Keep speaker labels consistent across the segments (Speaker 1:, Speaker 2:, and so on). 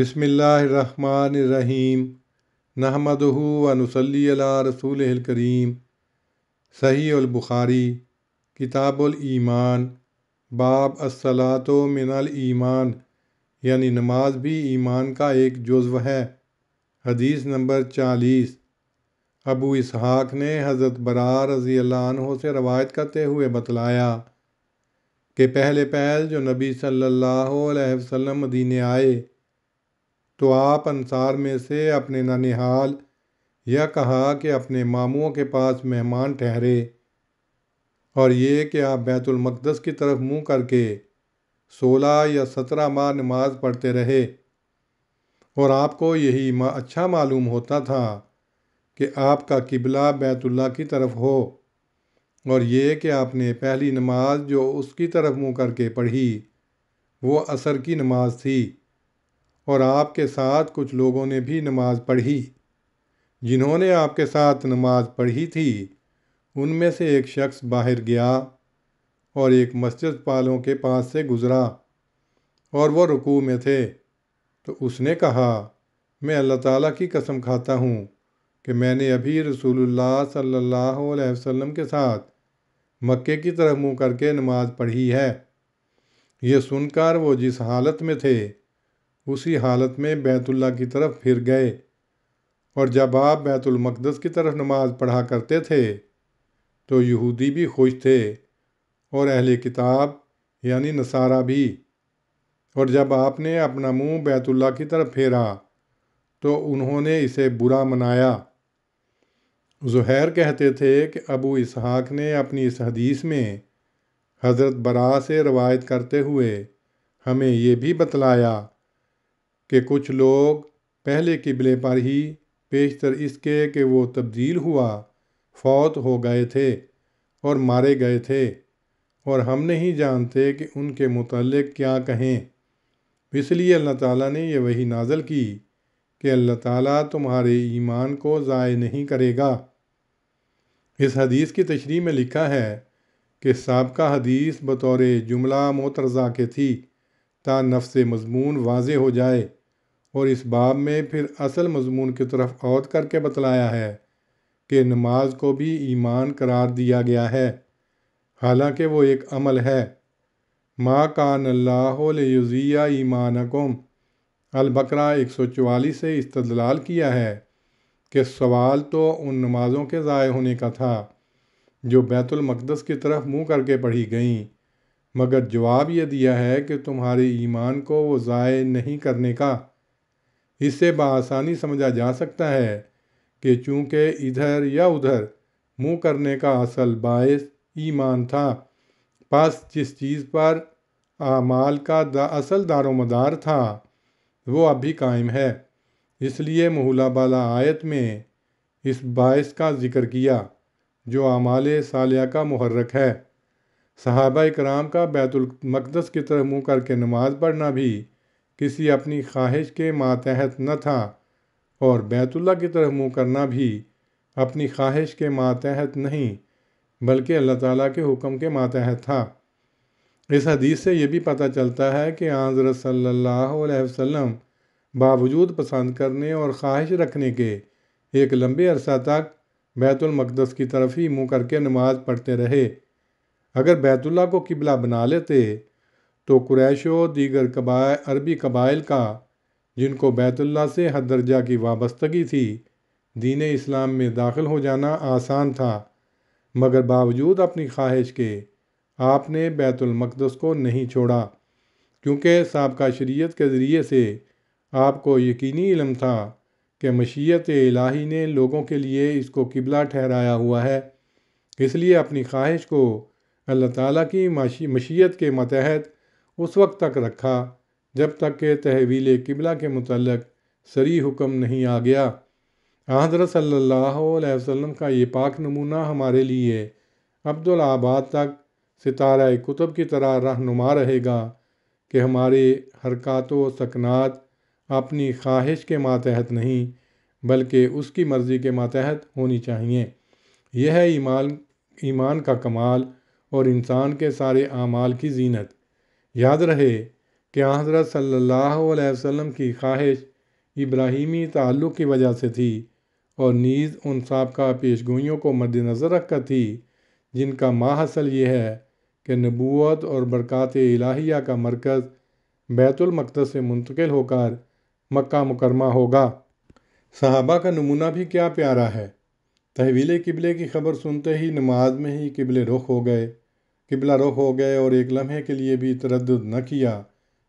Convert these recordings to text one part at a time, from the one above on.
Speaker 1: बिसमीम नहमदहू वनसली रसूल करीम सही बुखारी किताबुल ईमान बाब असलातो मिनल ईमान यानी नमाज भी ईमान का एक जज्व है हदीस नंबर चालीस अबू इसहाक ने हज़रत बरार रज़ी अल्लाह से रवायत करते हुए बतलाया कि पहले पहल जो नबी सल्लल्लाहु अलैहि वसल्लम मदीने आए तो आप अनसार में से अपने ननिहाल यह कहा कि अपने मामुओं के पास मेहमान ठहरे और ये कि आप बैतुलमक़दस की तरफ मुंह करके सोलह या सत्रह माह नमाज पढ़ते रहे और आपको यही मा अच्छा मालूम होता था कि आपका किबला बैतुल्ला की तरफ हो और ये कि आपने पहली नमाज जो उसकी तरफ मुंह करके पढ़ी वो असर की नमाज थी और आपके साथ कुछ लोगों ने भी नमाज़ पढ़ी जिन्होंने आपके साथ नमाज पढ़ी थी उनमें से एक शख्स बाहर गया और एक मस्जिद पालों के पास से गुज़रा और वह रुकू में थे तो उसने कहा मैं अल्लाह ताला की कसम खाता हूँ कि मैंने अभी रसूलुल्लाह सल्लल्लाहु अलैहि वसल्लम के साथ मक्के की तरफ मुंह करके नमाज़ पढ़ी है ये सुनकर वो जिस हालत में थे उसी हालत में बैतुल्ला की तरफ फिर गए और जब आप बैतुलमकदस की तरफ नमाज पढ़ा करते थे तो यहूदी भी खुश थे और अहले किताब यानी नसारा भी और जब आपने अपना मुंह बैतुल्ला की तरफ फेरा तो उन्होंने इसे बुरा मनाया जहैर कहते थे कि अबू इसहाक ने अपनी इस हदीस में हज़रत बरा से रवायत करते हुए हमें ये भी बतलाया कि कुछ लोग पहले किबले पर ही बेशतर इसके कि वो तब्दील हुआ फौत हो गए थे और मारे गए थे और हम नहीं जानते कि उनके मतलब क्या कहें इसलिए अल्लाह ताला ने यह वही नाजल की कि अल्लाह ताला तुम्हारे ईमान को ज़ाय नहीं करेगा इस हदीस की तशरी में लिखा है कि सबका हदीस बतौर जुमला मोतरज़ा के थी ता नफ्स मजमून वाज हो जाए और इस बाब में फिर असल मजमून की तरफ औद करके बतलाया है कि नमाज को भी ईमान करार दिया गया है हालांकि वो एक अमल है माँ कान अल्लाजिया ईमान कम अलबकरा एक सौ चवालीस से इस्तलाल किया है कि सवाल तो उन नमाज़ों के ज़ाय होने का था जो बैतुलमक़दस की तरफ मुँह करके पढ़ी गईं मगर जवाब यह दिया है कि तुम्हारे ईमान को वो ज़ाय नहीं करने का इससे बसानी समझा जा सकता है कि चूँकि इधर या उधर मुंह करने का असल बायस ईमान था पास जिस चीज़ पर आमाल का दा असल दारोमदार था वो अब भी कायम है इसलिए महुला बाला आयत में इस बायस का जिक्र किया जो आमाल सालिया का महर्रक है सहाबा कराम का बैतुलमक़दस की तरह मुँह करके नमाज़ पढ़ना भी किसी अपनी ख्वाहिश के मातहत न था और बैतुल्ला की तरफ मुंह करना भी अपनी ख्वाहिश के मातहत नहीं बल्कि अल्लाह ताला के हुक्म के मातहत था इस हदीस से ये भी पता चलता है कि आज़र सल्लल्लाहु अलैहि वसल्लम बावजूद पसंद करने और ख्वाहिश रखने के एक लंबे अरसा तक बैतुलमक़दस की तरफ ही मुँह करके नमाज़ पढ़ते रहे अगर बैतुल्ला को किबला बना लेते तो कुरैश व दीगर कबाय अरबी कबाइल का जिनको बैतुल्ला से हद दर्जा की वाबस्तगी थी दीन इस्लाम में दाखिल हो जाना आसान था मगर बावजूद अपनी ख्वाहिश के आपने बैतुलमक़दस को नहीं छोड़ा क्योंकि सबका शरीयत के ज़रिए से आपको यकीनी इलम था कि मशीत इलाही ने लोगों के लिए इसको किबला ठहराया हुआ है इसलिए अपनी ख्वाहिश को अल्लाह ताली की मशीत के मतहत उस वक्त तक रखा जब तक के तहवील किबला के मतलब सरी हुक्म नहीं आ गया हजरत सल्ला वसम का ये पाक नमूना हमारे लिए अब्दुल आबाद तक सितारा कुतुब की तरह रहनुमा रहेगा कि हमारे हरकत व सकनात अपनी ख्वाहिश के मातहत नहीं बल्कि उसकी मर्ज़ी के मातहत होनी चाहिए यह है ईमान ईमान का कमाल और इंसान के सारे आमाल की जीनत याद रहे कि हज़रत सल्लल्लाहु अलैहि वसल्लम की ख्वाहिश इब्राहिमी ताल्लुक़ की वजह से थी और नीज़ उन सबका पेश गोइयों को मद्दनज़र रख कर थी जिनका माहसल यह है कि नबूत और बरक़ात इलाहिया का मरकज़ बैतुलमक़दस से मुंतकिल होकर मक्का मुकरमा होगा सहाबा का नमूना भी क्या प्यारा है तहवील किबले की ख़बर सुनते ही नमाज में ही किबले रुख हो गए किबला रुख हो गए और एक लम्हे के लिए भी तरद न किया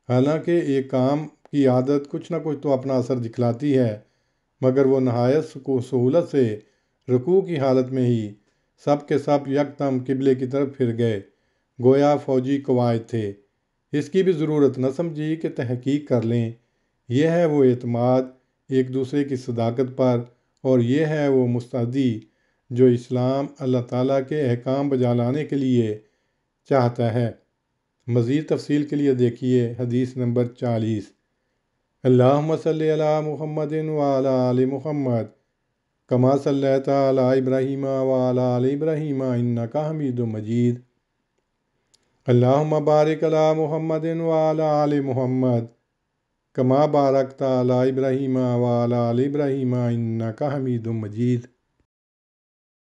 Speaker 1: हालांकि एक काम की आदत कुछ ना कुछ तो अपना असर दिखलाती है मगर वो नहायत को सहूलत से रुकू की हालत में ही सब के सब यकदम किबले की तरफ फिर गए गोया फौजी कवायद थे इसकी भी ज़रूरत न समझी कि तहकीक कर लें यह है वो अतमाद एक दूसरे की सदाकत पर और यह है वो मुस्तदी जो इस्लाम अल्लाह ताला के अहकाम बजा लाने के लिए चाहता है मज़ीद तफसील के लिए देखिए हदीस नंबर चालीस अल्लाम सल महमद वाल महमद कमा सल तब्राहिम वाल इब्राहिम इन्ना का हमीद मजीद अल्लाह बारक अला महमद वाल महमद कमा बारक तला इब्राहिम वाला इब्राहीम इन्ना का हमीद मजीद